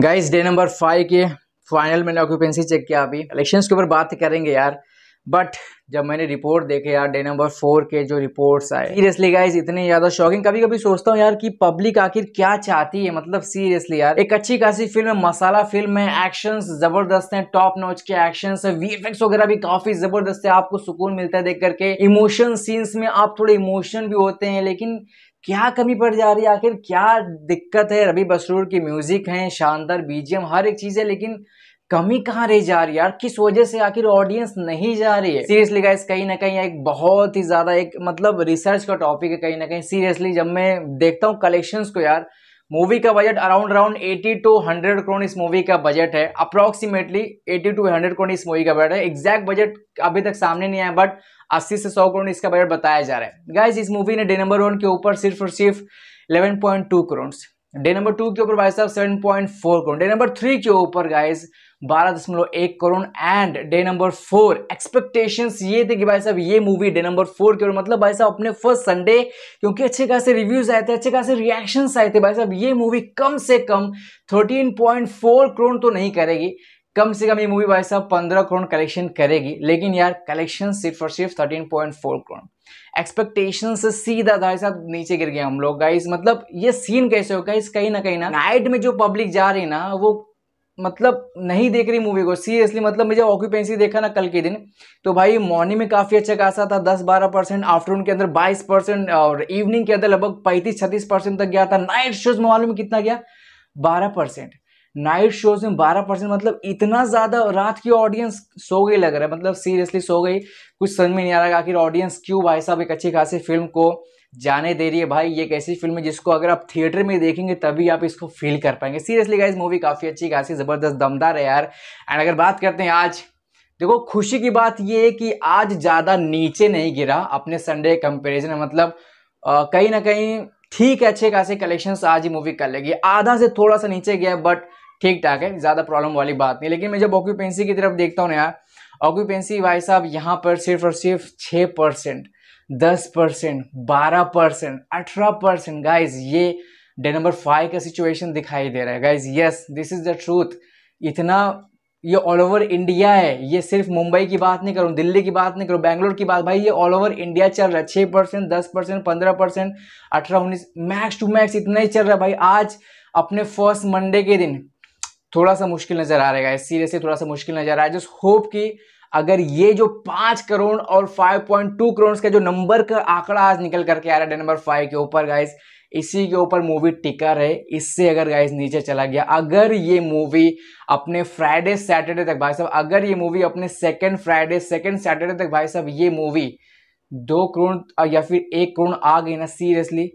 guys day number five के final मैंने occupancy check किया अभी इलेक्शंस के ऊपर बात करेंगे यार बट जब मैंने रिपोर्ट देखे यार डे नंबर फोर के जो रिपोर्ट्स आए सीरियसली गाइज इतने ज़्यादा शॉकिंग कभी कभी सोचता हूँ यार कि पब्लिक आखिर क्या चाहती है मतलब सीरियसली यार एक अच्छी खासी फिल्म है मसाला फिल्म है एक्शन जबरदस्त है टॉप नोच के एक्शन है वी वगैरह भी काफी जबरदस्त है आपको सुकून मिलता है देख करके इमोशन सीन्स में आप थोड़े इमोशन भी होते हैं लेकिन क्या कमी पड़ जा रही है आखिर क्या दिक्कत है रबी बसरूर की म्यूजिक है शानदार बीजीएम हर एक चीज़ है लेकिन कमी कहाँ रही जा रही है यार किस वजह से आखिर ऑडियंस नहीं जा रही है सीरियसली गाइस कहीं ना कहीं एक बहुत ही ज्यादा एक मतलब रिसर्च का टॉपिक है कहीं ना कहीं सीरियसली जब मैं देखता हूँ कलेक्शंस को यार मूवी का budget around around 80 to 100 crore इस मूवी का बजट है अप्रोक्सीमेटली 80 टू 100 करोड़ इस मूवी का बजट है एग्जैक्ट बजट अभी तक सामने नहीं आया बट 80 से 100 करोड़ इसका बजट बताया जा रहा है गाइज इस मूवी ने डे नंबर वन के ऊपर सिर्फ और सिर्फ 11.2 करोड़ डे नंबर टू के ऊपर भाई साहब seven point four crore day number three के ऊपर गाइज बारह दशमलव एक crore and day number four expectations ये थे कि भाई साहब ये मूवी डे नंबर फोर के ऊपर मतलब भाई साहब अपने फर्स्ट संडे क्योंकि अच्छे खासे रिव्यूज आए थे अच्छे खासे रिएक्शंस आए थे भाई साहब ये मूवी कम से कम थर्टीन पॉइंट फोर करोड़ तो नहीं करेगी कम से कम ये मूवी भाई साहब पंद्रह करोड़ कलेक्शन करेगी लेकिन यार कलेक्शन सिर्फ और सिर्फ thirteen point four crore expectation से सीधा था साथ नीचे गिर गया हम लोग गाइस मतलब ये सीन कैसे हो गाइस कहीं ना कहीं ना नाइट में जो पब्लिक जा रही ना वो मतलब नहीं देख रही मूवी को सीरियसली मतलब मुझे ऑक्यूपेंसी देखा ना कल के दिन तो भाई मॉर्निंग में काफ़ी अच्छा खासा था 10-12 परसेंट आफ्टरनून के अंदर 22 परसेंट और इवनिंग के अंदर लगभग 35-36 परसेंट तक गया था नाइट शोज मालूम कितना गया 12 परसेंट नाइट शोज में बारह परसेंट मतलब इतना ज़्यादा रात की ऑडियंस सो गई लग रहा है मतलब सीरियसली सो गई कुछ समझ में नहीं आ रहा आखिर ऑडियंस क्यों भाई साहब एक अच्छी खासी फिल्म को जाने दे रही है भाई ये एक ऐसी फिल्म है जिसको अगर आप थिएटर में देखेंगे तभी आप इसको फील कर पाएंगे सीरियसली गाइज मूवी काफ़ी अच्छी खासी ज़बरदस्त दमदार है यार एंड अगर बात करते हैं आज देखो खुशी की बात ये है कि आज ज़्यादा नीचे नहीं गिरा अपने संडे कंपेरिजन में मतलब कहीं ना कहीं ठीक है अच्छे खासे कलेक्शंस आज ही मूवी कर लेगी आधा से थोड़ा सा नीचे गया बट ठीक ठाक है ज़्यादा प्रॉब्लम वाली बात नहीं लेकिन मैं जब ऑक्यूपेंसी की तरफ देखता हूँ ना यार ऑक्यूपेंसी भाई साहब यहाँ पर सिर्फ और सिर्फ छः परसेंट दस परसेंट बारह परसेंट अठारह परसेंट गाइज ये डे नंबर फाइव का सिचुएशन दिखाई दे रहा है guys yes this is the truth इतना ये ऑल ओवर इंडिया है ये सिर्फ मुंबई की बात नहीं करूँ दिल्ली की बात नहीं करूँ बैंगलोर की बात भाई ये ऑल ओवर इंडिया चल रहा है छः परसेंट दस परसेंट पंद्रह परसेंट अठारह उन्नीस मैक्स टू मैक्स इतना ही चल रहा है भाई आज अपने फर्स्ट मंडे के दिन थोड़ा सा मुश्किल नजर आ रहेगा सीरियसली थोड़ा सा मुश्किल नजर आ रहा है जस्ट होप कि अगर ये जो पांच करोड़ और फाइव पॉइंट टू करोड़ का जो नंबर का आंकड़ा आज निकल करके आ रहा है नंबर फाइव के ऊपर गाइज इसी के ऊपर मूवी टिका रहे इससे अगर गाइज नीचे चला गया अगर ये मूवी अपने फ्राइडे सैटरडे तक भाई साहब अगर ये मूवी अपने सेकेंड फ्राइडे सेकेंड सैटरडे तक भाई साहब ये मूवी दो करोड़ या फिर एक करोड़ आ गई ना सीरियसली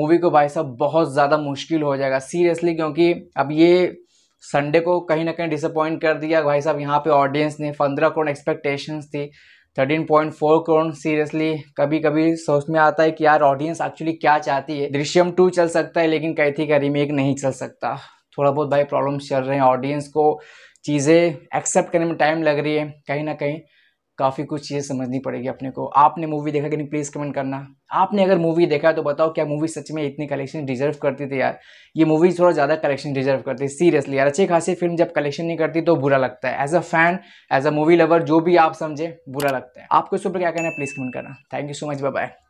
मूवी को भाई साहब बहुत ज़्यादा मुश्किल हो जाएगा सीरियसली क्योंकि अब ये संडे को कहीं ना कहीं डिसअपॉइंट कर दिया भाई साहब यहाँ पे ऑडियंस ने पंद्रह करोड़ एक्सपेक्टेशंस थी thirteen point four crore seriously कभी कभी सोच में आता है कि यार ऑडियंस एक्चुअली क्या चाहती है दृश्यम टू चल सकता है लेकिन कैथी का रीमेक नहीं चल सकता थोड़ा बहुत भाई प्रॉब्लम्स चल रहे हैं ऑडियंस को चीज़ें एक्सेप्ट करने में टाइम लग रही है कहीं ना कहीं काफ़ी कुछ चीज़ें समझनी पड़ेगी अपने को आपने मूवी देखा कि नहीं प्लीज़ कमेंट करना आपने अगर मूवी देखा तो बताओ क्या मूवी सच में इतनी कलेक्शन डिजर्व करती थी यार ये मूवी थोड़ा ज़्यादा कलेक्शन डिजर्व करती है सीरियसली यार अच्छी खासी फिल्म जब कलेक्शन नहीं करती तो बुरा लगता है as a fan as a movie lover जो भी आप समझे बुरा लगता है आपको इस पर क्या कहना है प्लीज़ कमेंट करना thank you so much bye